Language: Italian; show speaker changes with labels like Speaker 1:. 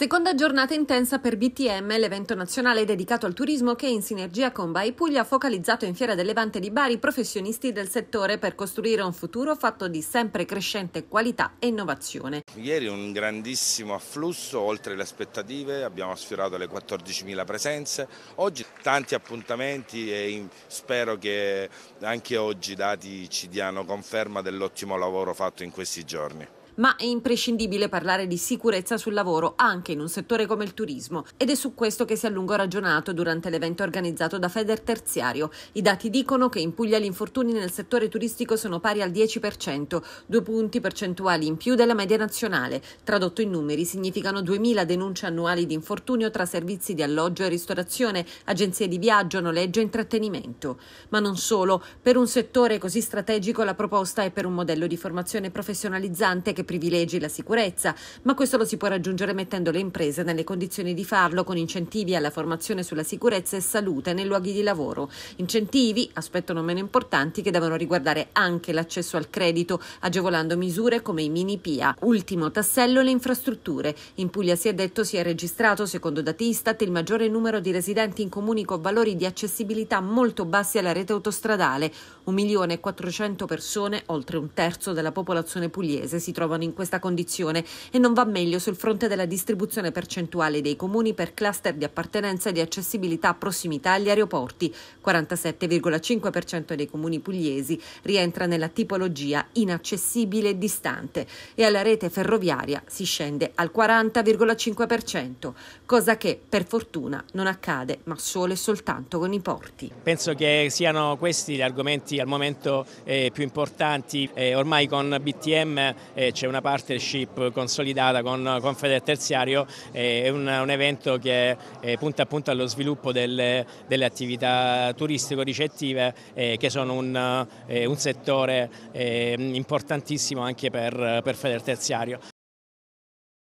Speaker 1: Seconda giornata intensa per BTM, l'evento nazionale dedicato al turismo che in sinergia con Bai Puglia ha focalizzato in Fiera del Levante di Bari professionisti del settore per costruire un futuro fatto di sempre crescente qualità e innovazione.
Speaker 2: Ieri un grandissimo afflusso, oltre le aspettative, abbiamo sfiorato le 14.000 presenze, oggi tanti appuntamenti e spero che anche oggi i dati ci diano conferma dell'ottimo lavoro fatto in questi giorni
Speaker 1: ma è imprescindibile parlare di sicurezza sul lavoro anche in un settore come il turismo ed è su questo che si è a lungo ragionato durante l'evento organizzato da Feder Terziario. I dati dicono che in Puglia gli infortuni nel settore turistico sono pari al 10%, due punti percentuali in più della media nazionale. Tradotto in numeri significano 2.000 denunce annuali di infortunio tra servizi di alloggio e ristorazione, agenzie di viaggio, noleggio e intrattenimento. Ma non solo, per un settore così strategico la proposta è per un modello di formazione professionalizzante che privilegi e la sicurezza, ma questo lo si può raggiungere mettendo le imprese nelle condizioni di farlo con incentivi alla formazione sulla sicurezza e salute nei luoghi di lavoro. Incentivi, aspetto non meno importanti, che devono riguardare anche l'accesso al credito, agevolando misure come i mini PIA. Ultimo tassello le infrastrutture. In Puglia si è detto si è registrato, secondo dati Istat, il maggiore numero di residenti in comuni con valori di accessibilità molto bassi alla rete autostradale. 1.400.000 persone, oltre un terzo della popolazione pugliese, si trovano trovano in questa condizione e non va meglio sul fronte della distribuzione percentuale dei comuni per cluster di appartenenza e di accessibilità a prossimità agli aeroporti. 47,5% dei comuni pugliesi rientra nella tipologia inaccessibile e distante e alla rete ferroviaria si scende al 40,5%, cosa che per fortuna non accade ma solo e soltanto con i porti.
Speaker 3: Penso che siano questi gli argomenti al momento eh, più importanti, eh, ormai con BTM eh, c'è una partnership consolidata con, con Feder Terziario, è un, un, evento che punta appunto allo sviluppo delle, delle attività turistico-ricettive eh, che sono un, eh, un settore eh, importantissimo anche per, per Feder Terziario.